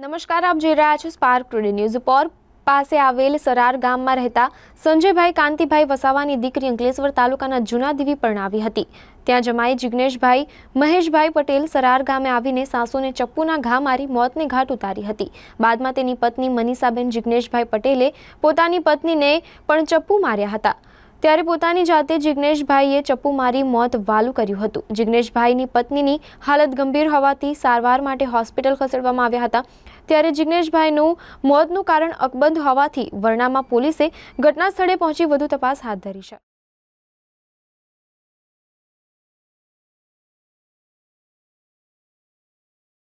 નમસ્કાર આપ જોઈ રહ્યા છો સ્પાર્ક રૂડી ન્યૂઝ પર પાસે આવેલ સરાર ગામમાં રહેતા સંજયભાઈ કાંતિભાઈ વસાવાની દીકરી અંગલેશ્વર તાલુકાના જૂના દેવી પરણાવી હતી ત્યાં જમાઈ jignesh bhai mahesh bhai patel સરાર ગામે આવીને સાસુને ચપ્પુના ઘા મારી મોતને ઘાટ ઉતારી હતી બાદમાં તેની પત્ની મનીષાબેન jignesh bhai patele પોતાની પત્નીને પણ ચપ્પુ માર્યા હતા ત્યારે પોતાની જાતે જિગ્નેશભાઈએ ચપ્પુ મારી મોત વાલું કર્યું હતું જિગ્નેશભાઈની પત્નીની હાલત ગંભીર હોવાથી સારવાર માટે હોસ્પિટલ ખસેડવામાં આવ્યા હતા ત્યારે જિગ્નેશભાઈનું મોતનું કારણ અકબંધ હોવાથી વરણામાં પોલીસે ઘટના સ્થળે પહોંચી વધુ તપાસ હાથ ધરી છે